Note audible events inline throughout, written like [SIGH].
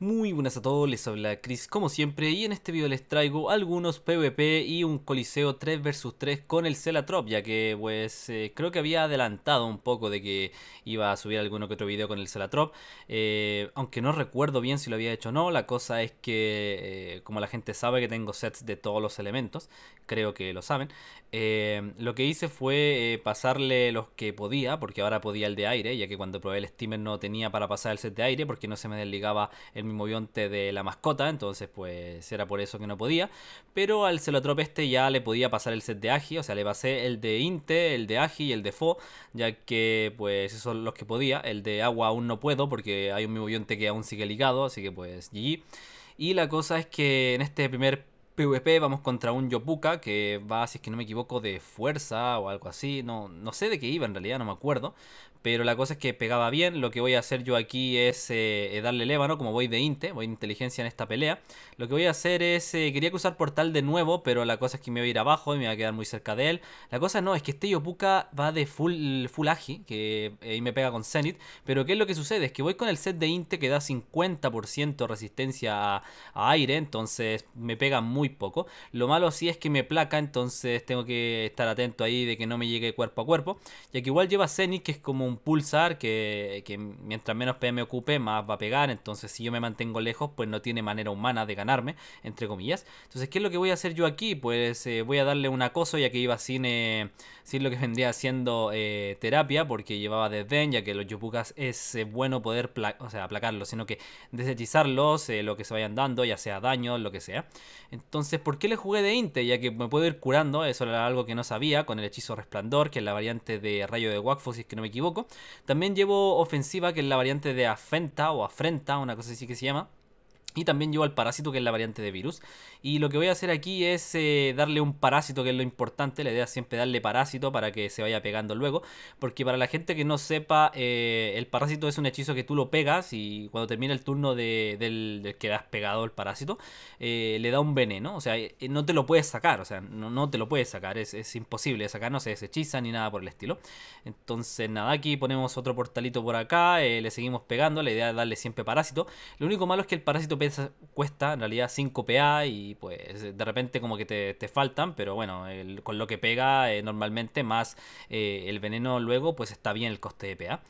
Muy buenas a todos, les habla Chris como siempre y en este video les traigo algunos PvP y un coliseo 3 vs 3 con el Celatrop ya que pues eh, creo que había adelantado un poco de que iba a subir alguno que otro video con el Celatrop eh, aunque no recuerdo bien si lo había hecho o no, la cosa es que eh, como la gente sabe que tengo sets de todos los elementos, creo que lo saben lo que hice fue pasarle los que podía porque ahora podía el de aire ya que cuando probé el steamer no tenía para pasar el set de aire porque no se me desligaba el mismo de la mascota, entonces pues era por eso que no podía. Pero al celotrope este ya le podía pasar el set de Agi, o sea, le pasé el de Inte, el de Agi y el de Fo, ya que pues esos son los que podía. El de agua aún no puedo porque hay un mismo que aún sigue ligado, así que pues GG. Y la cosa es que en este primer PvP vamos contra un Yopuka que va, si es que no me equivoco, de fuerza o algo así. No, no sé de qué iba en realidad, no me acuerdo. Pero la cosa es que pegaba bien. Lo que voy a hacer yo aquí es eh, eh, darle el ébano. Como voy de Inte, voy de inteligencia en esta pelea. Lo que voy a hacer es. Eh, quería cruzar portal de nuevo. Pero la cosa es que me voy a ir abajo y me va a quedar muy cerca de él. La cosa no, es que este Yopuka va de full, full agi. Que me pega con Zenith. Pero ¿qué es lo que sucede? Es que voy con el set de Inte que da 50% resistencia a, aire. Entonces me pega muy poco. Lo malo sí es que me placa. Entonces tengo que estar atento ahí de que no me llegue cuerpo a cuerpo. Ya que igual lleva Zenith que es como un pulsar que, mientras menos me ocupe, más va a pegar. Entonces, si yo me mantengo lejos, pues no tiene manera humana de ganarme, entre comillas. Entonces, ¿qué es lo que voy a hacer yo aquí? Pues eh, voy a darle un acoso, ya que iba sin, eh, lo que [LAUGHS] vendía haciendo eh, terapia, porque llevaba desdén, ya que los yupukas es bueno poder, o aplacarlos, sino que desechizarlos, lo que se vayan dando, ya sea daño, lo que sea. Entonces, ¿por qué le jugué de Inte? Ya que me puedo ir curando, eso era algo que no sabía, con el hechizo resplandor, que es la variante de rayo de wakfu, si es que no me equivoco también llevo ofensiva, que es la variante de afrenta o afrenta, una cosa así que se llama. Y también llevo al parásito, que es la variante de virus. Y lo que voy a hacer aquí es eh, darle un parásito, que es lo importante. La idea es siempre darle parásito para que se vaya pegando luego. Porque para la gente que no sepa, eh, el parásito es un hechizo que tú lo pegas y cuando termina el turno del, que has pegado el parásito, eh, le da un veneno. O sea, no te lo puedes sacar. O sea, no, te lo puedes sacar. Es, es imposible sacar, no se deshechiza ni nada por el estilo. Entonces, nada, aquí ponemos otro portalito por acá. le seguimos pegando. La idea es darle siempre parásito. Lo único malo es que el parásito pega cuesta en realidad 5 PA y pues de repente como que te, faltan, pero bueno, con lo que pega eh, normalmente más eh, el veneno luego, pues está bien el coste de PA.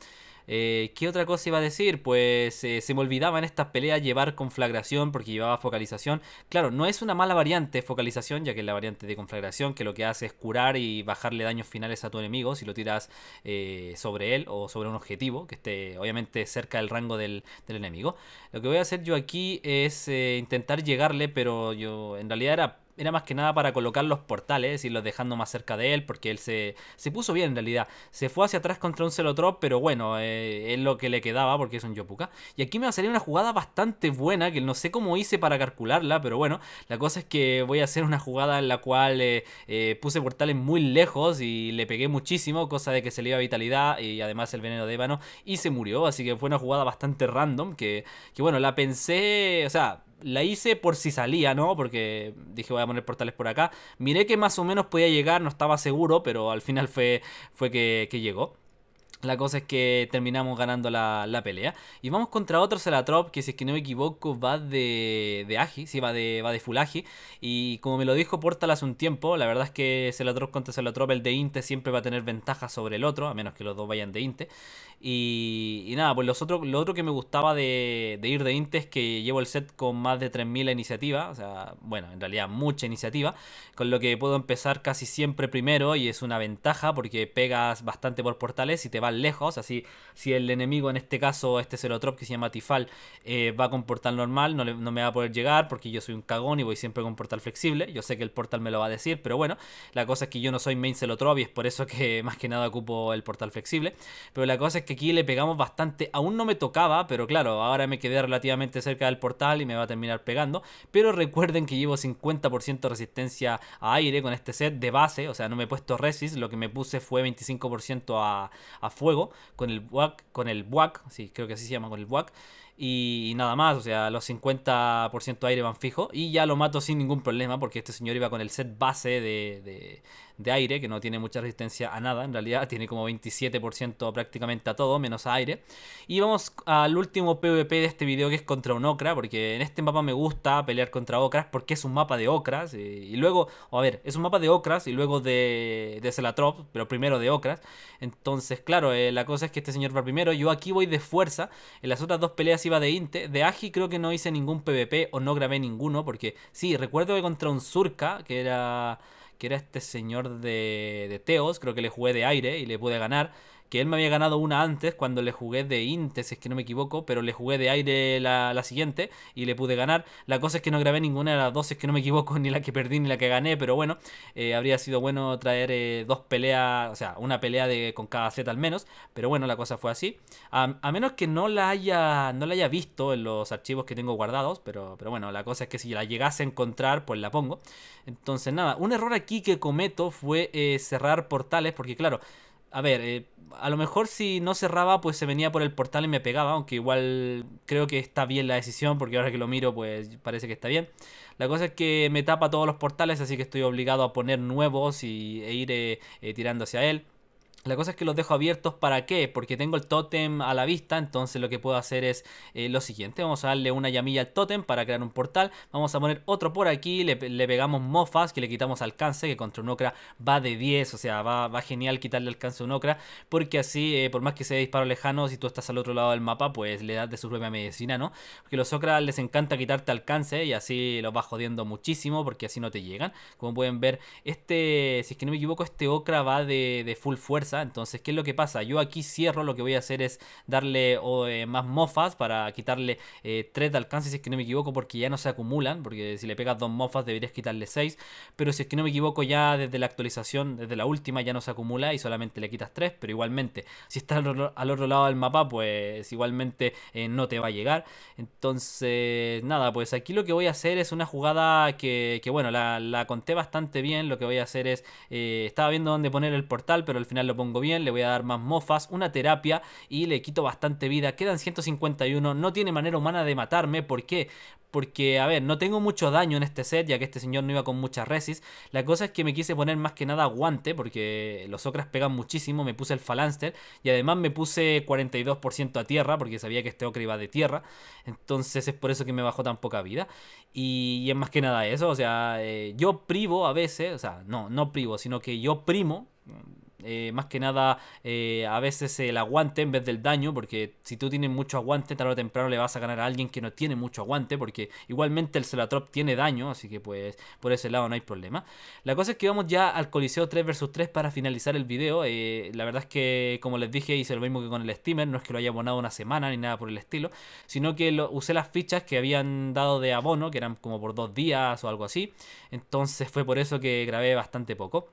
Eh, ¿Qué otra cosa iba a decir? Pues eh, se me olvidaba en esta pelea llevar conflagración porque llevaba focalización. Claro, no es una mala variante focalización, ya que es la variante de conflagración que lo que hace es curar y bajarle daños finales a tu enemigo si lo tiras eh, sobre él o sobre un objetivo que esté obviamente cerca del rango del, del enemigo. Lo que voy a hacer yo aquí es intentar llegarle, pero yo en realidad era era más que nada para colocar los portales, y los dejando más cerca de él, porque él se, se puso bien en realidad. Se fue hacia atrás contra un Celotrop, pero bueno, eh, es lo que le quedaba, porque es un Yopuka. Y aquí me va a salir una jugada bastante buena, que no sé cómo hice para calcularla, pero bueno, la cosa es que voy a hacer una jugada en la cual eh, eh, puse portales muy lejos y le pegué muchísimo, cosa de que se le iba vitalidad y además el veneno de ébano, y se murió, así que fue una jugada bastante random, que, que bueno, la pensé, o sea la hice por si salía, ¿no? Porque dije voy a poner portales por acá. Miré que más o menos podía llegar, no estaba seguro, pero al final fue, fue que llegó. La cosa es que terminamos ganando la, pelea. Y vamos contra otro Celatrop que, si es que no me equivoco, va de, de Aji, va de, va de Full Y como me lo dijo Portal hace un tiempo, la verdad es que Celatrop contra Celatrop, el de Inte siempre va a tener ventaja sobre el otro, a menos que los dos vayan de Inte. Y, nada, pues lo otro que me gustaba de, ir de Inte es que llevo el set con más de 3.000 iniciativas O sea, bueno, en realidad mucha iniciativa. Con lo que puedo empezar casi siempre primero y es una ventaja porque pegas bastante por portales y te va lejos. Así, si el enemigo, en este caso, este Celotrop que se llama Tifal, eh, va con portal normal, no, no, me va a poder llegar porque yo soy un cagón y voy siempre con portal flexible. Yo sé que el portal me lo va a decir, pero bueno, la cosa es que yo no soy main Celotrop y es por eso que [LAUGHS] más que nada ocupo el portal flexible. Pero la cosa es que aquí le pegamos bastante. Aún no me tocaba, pero claro, ahora me quedé relativamente cerca del portal y me va a terminar pegando. Pero recuerden que llevo 50% resistencia a aire con este set de base, o sea, no me he puesto resist, lo que me puse fue 25% a, a fuego, con el buac, con el sí, creo que así se llama, con el buac, y nada más, o sea, los 50% aire van fijo y ya lo mato sin ningún problema porque este señor iba con el set base de, aire que no tiene mucha resistencia a nada, en realidad tiene como 27% prácticamente a todo, menos a aire. Y vamos al último PvP de este video que es contra un Okra, porque en este mapa me gusta pelear contra Okras porque es un mapa de Okras eh, y, luego, luego, a ver, es un mapa de Okras y luego de, de Celatrop, pero primero de Okras. Entonces, claro, eh, la cosa es que este señor va primero, yo aquí voy de fuerza, en las otras dos peleas de, Inte, de Aji creo que no hice ningún PvP o no grabé ninguno, porque sí, recuerdo que contra un Surka que era que era este señor de, de Teos, creo que le jugué de aire y le pude ganar que él me había ganado una antes cuando le jugué de Inte, es que no me equivoco, pero le jugué de aire la, la, siguiente y le pude ganar. La cosa es que no grabé ninguna de las dos, es que no me equivoco, [LAUGHS] ni la que perdí ni la que gané, pero bueno, eh, habría sido bueno traer eh, dos peleas, o sea, una pelea de, con cada set al menos, pero bueno, la cosa fue así. A, menos que no la, haya, no la haya visto en los archivos que tengo guardados, pero, pero bueno, la cosa es que si la llegase a encontrar, pues la pongo. Entonces nada, un error aquí que cometo fue eh, cerrar portales, porque claro, a ver, eh, a lo mejor si no cerraba, pues se venía por el portal y me pegaba, aunque igual creo que está bien la decisión, porque ahora que lo miro, pues parece que está bien. La cosa es que me tapa todos los portales, así que estoy obligado a poner nuevos y, e ir eh, eh, tirando hacia él. La cosa es que los dejo abiertos para qué, porque tengo el tótem a la vista, entonces lo que puedo hacer es eh, lo siguiente, vamos a darle una llamilla al tótem para crear un portal, vamos a poner otro por aquí, le, pegamos mofas, que le quitamos alcance, que contra un ocra va de 10, o sea, va, genial quitarle alcance a un ocra, porque así, eh, por más que sea disparo lejano, si tú estás al otro lado del mapa, pues le das de su propia medicina, ¿no? Porque los ocras les encanta quitarte alcance y así los vas jodiendo muchísimo, porque así no te llegan. Como pueden ver, este, si es que no me equivoco, este ocra va de full fuerza entonces, ¿qué es lo que pasa? Yo aquí cierro, lo que voy a hacer es darle eh, más mofas para quitarle 3 eh, de alcance, si es que no me equivoco, porque ya no se acumulan, porque si le pegas 2 mofas deberías quitarle 6, pero si es que no me equivoco ya desde la actualización, desde la última ya no se acumula y solamente le quitas 3, pero igualmente, si está al, otro lado del mapa, pues igualmente eh, no te va a llegar. Entonces, nada, pues aquí lo que voy a hacer es una jugada que, bueno, la, la, conté bastante bien, lo que voy a hacer es, estaba viendo dónde poner el portal, pero al final lo pongo bien, le voy a dar más mofas, una terapia y le quito bastante vida. Quedan 151, no tiene manera humana de matarme, ¿por qué? Porque, a ver, no tengo mucho daño en este set, ya que este señor no iba con muchas resis. La cosa es que me quise poner más que nada guante, porque los ocras pegan muchísimo. Me puse el falánster y además me puse 42% a tierra, porque sabía que este ocre iba de tierra. Entonces es por eso que me bajó tan poca vida. Y, es más que nada eso, o sea, eh, yo privo a veces, o sea, no, no privo, sino que yo primo eh, más que nada eh, a veces el aguante en vez del daño, porque si tú tienes mucho aguante, tarde o temprano le vas a ganar a alguien que no tiene mucho aguante, porque igualmente el Celatrop tiene daño, así que pues por ese lado no hay problema. La cosa es que vamos ya al Coliseo 3 vs 3 para finalizar el video. Eh, la verdad es que, como les dije, hice lo mismo que con el Steamer, no es que lo haya abonado una semana ni nada por el estilo, sino que lo, usé las fichas que habían dado de abono, que eran como por dos días o algo así. Entonces fue por eso que grabé bastante poco.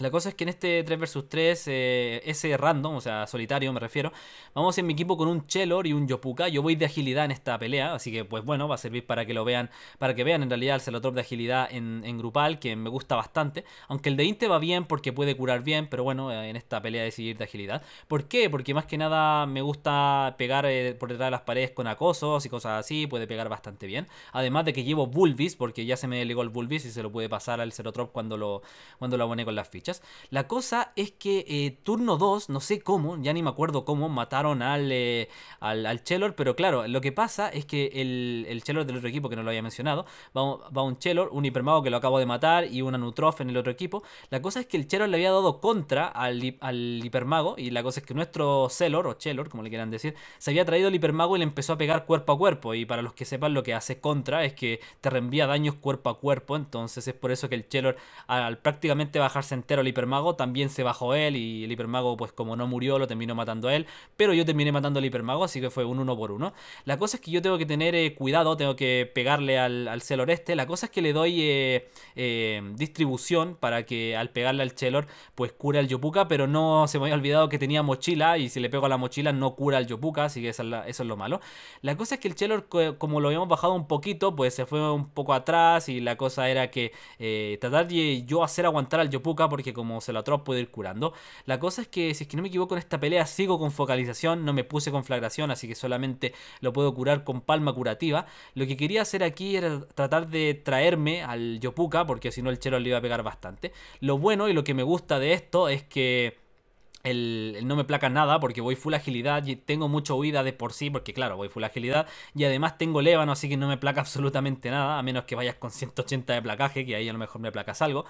La cosa es que en este 3 vs 3, ese random, o sea, solitario me refiero, vamos en mi equipo con un Chelor y un Yopuka. Yo voy de agilidad en esta pelea, así que pues bueno, va a servir para que lo vean, para que vean en realidad el celotrop de agilidad en, grupal, que me gusta bastante. Aunque el de Inte va bien porque puede curar bien, pero bueno, eh, en esta pelea decidí seguir de agilidad. ¿Por qué? Porque más que nada me gusta pegar eh, por detrás de las paredes con acosos y cosas así, puede pegar bastante bien. Además de que llevo Bulbis, porque ya se me delegó el Bulbis y se lo puede pasar al celotrop cuando lo, cuando lo aboné con las fichas. La cosa es que eh, turno 2, no sé cómo, ya ni me acuerdo cómo, mataron eh, al, al, Chelor, pero claro, lo que pasa es que el, Chelor del otro equipo, que no lo había mencionado, va un, un Chelor, un Hipermago que lo acabo de matar y una Nutrof en el otro equipo. La cosa es que el Chelor le había dado contra al, al Hipermago y la cosa es que nuestro Celor, o Chelor, como le quieran decir, se había traído el Hipermago y le empezó a pegar cuerpo a cuerpo. Y para los que sepan lo que hace contra es que te reenvía daños cuerpo a cuerpo, entonces es por eso que el Chelor al prácticamente bajarse entero el hipermago, también se bajó él y el hipermago pues como no murió lo terminó matando a él, pero yo terminé matando al hipermago, así que fue un uno por uno. La cosa es que yo tengo que tener eh, cuidado, tengo que pegarle al, Celor este, la cosa es que le doy eh, eh, distribución para que al pegarle al celor pues cure al Yopuka, pero no se me había olvidado que tenía mochila y si le pego a la mochila no cura al Yopuka, así que eso es, lo malo. La cosa es que el Chelor como lo habíamos bajado un poquito, pues se fue un poco atrás y la cosa era que tratar de yo hacer aguantar al Yopuka que como Celotrop puede ir curando. La cosa es que, si es que no me equivoco, en esta pelea sigo con focalización, no me puse con flagración así que solamente lo puedo curar con palma curativa. Lo que quería hacer aquí era tratar de traerme al Yopuka, porque si no el Chelo le iba a pegar bastante. Lo bueno y lo que me gusta de esto es que el, no me placa nada porque voy full agilidad, y tengo mucha huida de por sí, porque claro, voy full agilidad y además tengo lébano, así que no me placa [LAUGHS] absolutamente nada, a menos que vayas con 180 de placaje, que ahí a lo mejor me placas algo,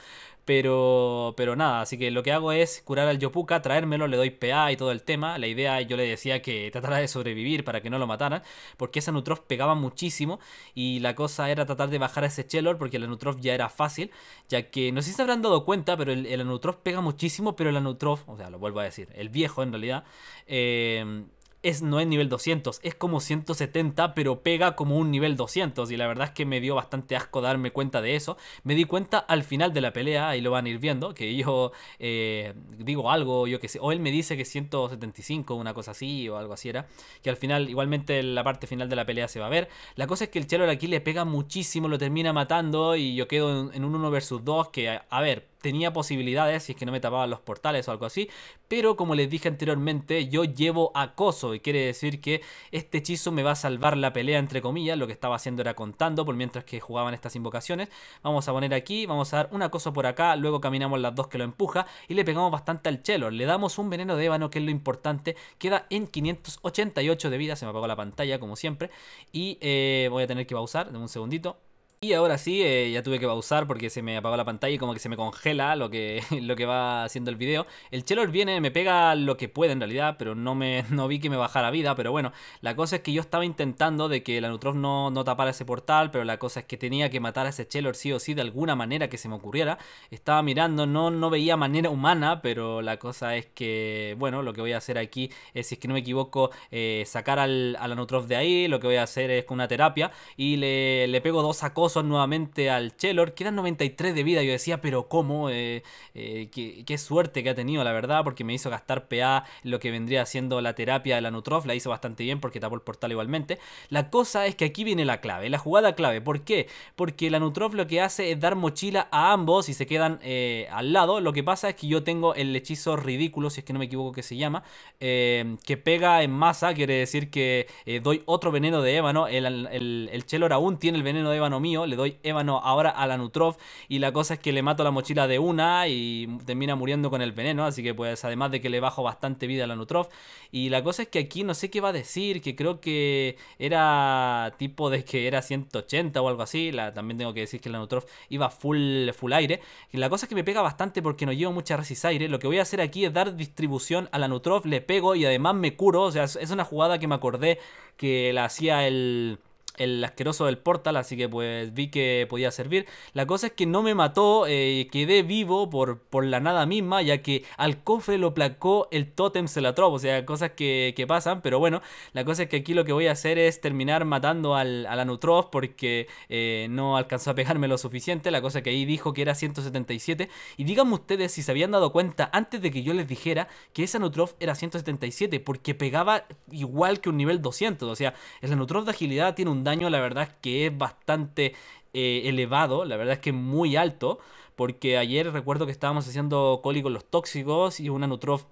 pero, pero nada, así que lo que hago es curar al Yopuka, traérmelo, le doy PA y todo el tema, la idea yo le decía que [LAUGHS] tratara de sobrevivir para que no lo mataran, porque esa Nutrof pegaba muchísimo y la cosa era tratar de bajar a ese Chelor porque el Anutrof ya era fácil, ya que no sé si se habrán dado cuenta, pero el, el pega muchísimo, pero el Anutrof, o sea, lo vuelvo decir, el viejo en realidad, eh, es, no es nivel 200, es como 170, pero pega como un nivel 200. Y la verdad es que me dio bastante asco darme cuenta de eso. Me di cuenta al final de la pelea, y lo van a ir viendo, que yo eh, digo algo, yo que sé, o él me dice que 175, una cosa así, o algo así era. Que al final, igualmente, la parte final de la pelea se va a ver. La cosa es que el Chelo aquí le pega muchísimo, lo termina matando, y yo quedo en, un 1 versus 2, que a, a ver, tenía posibilidades si es que no me tapaban los portales o algo así. Pero como les dije anteriormente, yo llevo acoso y quiere decir que este hechizo me va a salvar la pelea entre comillas. Lo que estaba haciendo era contando por mientras que jugaban estas invocaciones. Vamos a poner aquí, vamos a dar un acoso por acá, luego caminamos las dos que lo empuja y le pegamos bastante al chelo. Le damos un veneno de ébano que es lo importante. Queda en 588 de vida, se me apagó la pantalla como siempre. Y eh, voy a tener que pausar, de un segundito. Y ahora sí, eh, ya tuve que pausar porque se me apagó la pantalla y como que se me congela lo que, [LAUGHS] lo que va haciendo el video. El Chelor viene, me pega lo que puede en realidad, pero no, me, [LAUGHS] no vi que me bajara vida. Pero bueno, la cosa es que yo estaba intentando de que la Nutrof no, no tapara ese portal, pero la cosa es que tenía que matar a ese Chelor sí o sí de alguna manera que se me ocurriera. Estaba mirando, no, no veía manera humana, pero la cosa es que, bueno, lo que voy a hacer aquí es, si es que no me equivoco, eh, sacar al, a la Nutrof de ahí. Lo que voy a hacer es con una terapia y le, le pego dos sacos son nuevamente al Chelor, que eran 93 de vida. Yo decía, pero ¿cómo? Eh, eh, qué, suerte que ha tenido, la verdad, porque me hizo gastar PA lo que vendría siendo la terapia de la Nutrof. La hizo bastante bien porque tapó el portal igualmente. La cosa es que aquí viene la clave, la jugada clave. ¿Por qué? Porque la Nutrof lo que hace es dar mochila a ambos y se quedan eh, al lado. Lo que pasa es que yo tengo el hechizo ridículo, si es que no me equivoco que se llama, que pega en masa, quiere decir que doy otro veneno de ébano. El, el, el Chelor aún tiene el veneno de ébano mío le doy ébano ahora a la Nutrof y la cosa es que le mato la mochila de una y termina muriendo con el veneno, así que pues además de que le bajo bastante vida a la Nutrof y la cosa es que aquí no sé qué va a decir, que creo que era tipo de que era 180 o algo así, la, también tengo que decir que la Nutrof iba full, full aire, y la cosa es que me pega bastante porque no llevo mucha resist aire, lo que voy a hacer aquí es dar distribución a la Nutrof le pego y además me curo, o sea, es una jugada que me acordé que la hacía el el asqueroso del portal, así que pues vi que podía servir. La cosa es que no me mató, eh, quedé vivo por, por la nada misma, ya que al cofre lo placó el tótem Celatrop, o sea, cosas que, pasan, pero bueno, la cosa es que aquí lo que voy a hacer es terminar matando al, la porque eh, no alcanzó a pegarme lo suficiente, la cosa que ahí dijo que era 177, y díganme ustedes si se habían dado cuenta antes de que yo les dijera que esa Anutrof era 177, porque pegaba igual que un nivel 200, o sea, el Anutrof de agilidad tiene un la verdad es que es bastante eh, elevado, la verdad es que muy alto, porque ayer recuerdo que estábamos haciendo cólicos los tóxicos y una Nutrof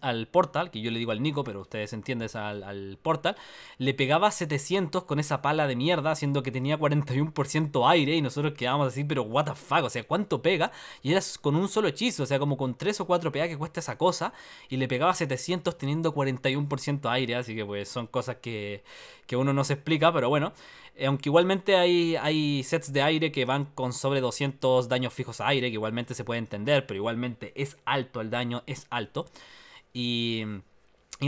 al, portal, que yo le digo al Nico, pero ustedes entienden, al, portal, le pegaba 700 con esa pala de mierda, siendo que tenía 41% aire y nosotros quedábamos así, pero what the fuck, o sea, ¿cuánto pega? Y era con un solo hechizo, o sea, como con 3 o 4 PA que cuesta esa cosa, y le pegaba 700 teniendo 41% aire, así que pues son cosas que, que uno no se explica, pero bueno, eh, aunque igualmente hay, hay sets de aire que van con sobre 200 daños fijos a aire, que igualmente se puede entender, pero igualmente es alto el daño, es alto. Y,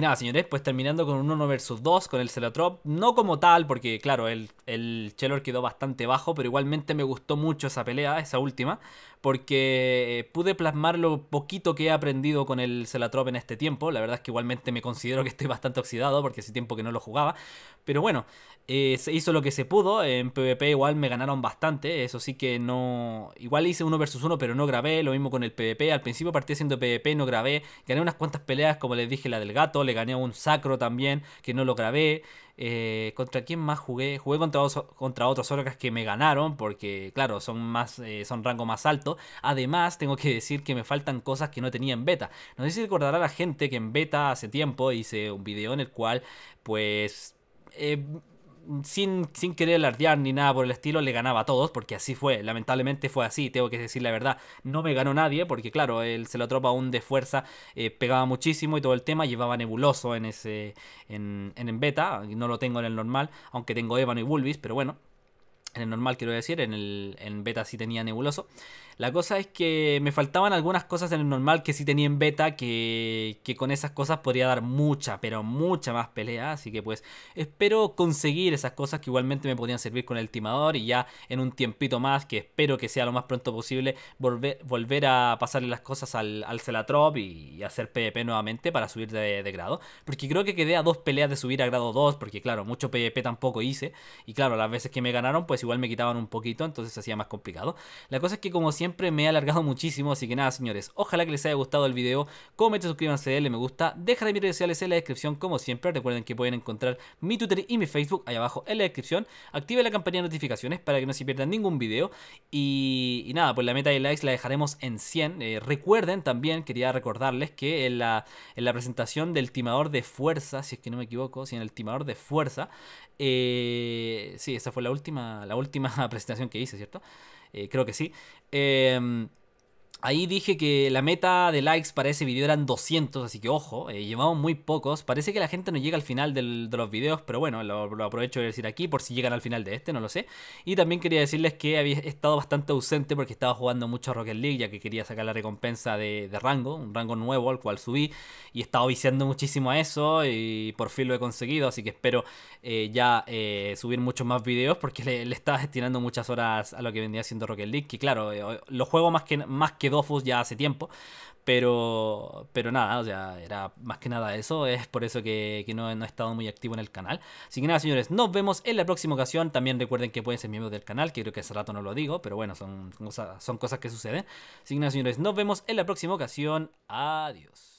nada, señores, pues terminando con un 1 vs 2 con el Celotrop. No como tal, porque claro, el, el Chelor quedó bastante bajo, pero igualmente me gustó mucho esa pelea, esa última porque eh, pude plasmar lo poquito que he aprendido con el Celatrop en este tiempo. La verdad es que igualmente me considero que estoy bastante oxidado porque hace tiempo que no lo jugaba. Pero bueno, eh, se hizo lo que se pudo. En PvP igual me ganaron bastante. Eso sí que no... Igual hice uno versus uno pero no grabé. Lo mismo con el PvP. Al principio partí haciendo PvP, no grabé. Gané unas cuantas peleas, como les dije, la del gato. Le gané a un sacro también, que no lo grabé. Eh, ¿Contra quién más jugué? Jugué contra, contra otros orcas que me ganaron, porque claro, son más eh, son rango más alto. Además, tengo que decir que me faltan cosas que no tenía en beta. No sé si recordará la gente que en beta hace tiempo hice un video en el cual, pues... Eh, sin, sin querer alardear ni nada por el estilo, le ganaba a todos, porque así fue, lamentablemente fue así, tengo que decir la verdad, no me ganó nadie, porque claro, él se lo tropa aún de fuerza eh, pegaba muchísimo y todo el tema, llevaba nebuloso en ese en, en beta, no lo tengo en el normal, aunque tengo Ébano y Bulbis, pero bueno, en el normal quiero decir, en el en beta sí tenía nebuloso. La cosa es que me faltaban algunas cosas en el normal que sí tenía en beta, que, con esas cosas podría dar mucha, pero mucha más pelea. Así que pues espero conseguir esas cosas que igualmente me podían servir con el timador y ya en un tiempito más, que espero que sea lo más pronto posible, volver, volver a pasarle las cosas al, Celatrop y, hacer PvP nuevamente para subir de, de grado. Porque creo que quedé a dos peleas de subir a grado 2, porque claro, mucho PvP tampoco hice. Y claro, las veces que me ganaron, pues igual me quitaban un poquito, entonces se hacía más complicado. La cosa es que como siempre me he alargado muchísimo, así que nada señores, ojalá que les haya gustado el video, comenten, suscríbanse, denle me gusta, dejen mis redes sociales en la descripción como siempre, recuerden que pueden encontrar mi Twitter y mi Facebook ahí abajo en la descripción, active la campanita de notificaciones para que no se pierdan ningún video y, nada, pues la meta de likes la dejaremos en 100, eh, recuerden también, quería recordarles que en la, presentación del timador de fuerza, si es que no me equivoco, si en el timador de fuerza, Si, eh, sí, esa fue la última, la última [LAUGHS] presentación que hice, ¿cierto? Eh, creo que sí. Em, Ahí dije que la meta de likes para ese video eran 200, así que ojo, eh, llevamos muy pocos. Parece que la gente no llega al final de los videos, pero bueno, lo, aprovecho de decir aquí por si llegan al final de este, no lo sé. Y también quería decirles que había estado bastante ausente porque estaba jugando mucho Rocket League, ya que quería sacar la recompensa de, rango, un rango nuevo al cual subí, y estaba viciando muchísimo a eso y por fin lo he conseguido, así que espero eh, ya eh, subir muchos más videos porque le, estaba destinando muchas horas a lo que vendía siendo Rocket League, que claro, lo juego más que... Más que Dofus ya hace tiempo. Pero, pero nada, o sea, era más que nada eso. Es por eso que, no, no, he estado muy activo en el canal. Así que nada, señores, nos vemos en la próxima ocasión. También recuerden que pueden ser miembros del canal, que creo que hace rato no lo digo, pero bueno, son, cosas, son cosas que suceden. Así que nada, señores, nos vemos en la próxima ocasión. Adiós.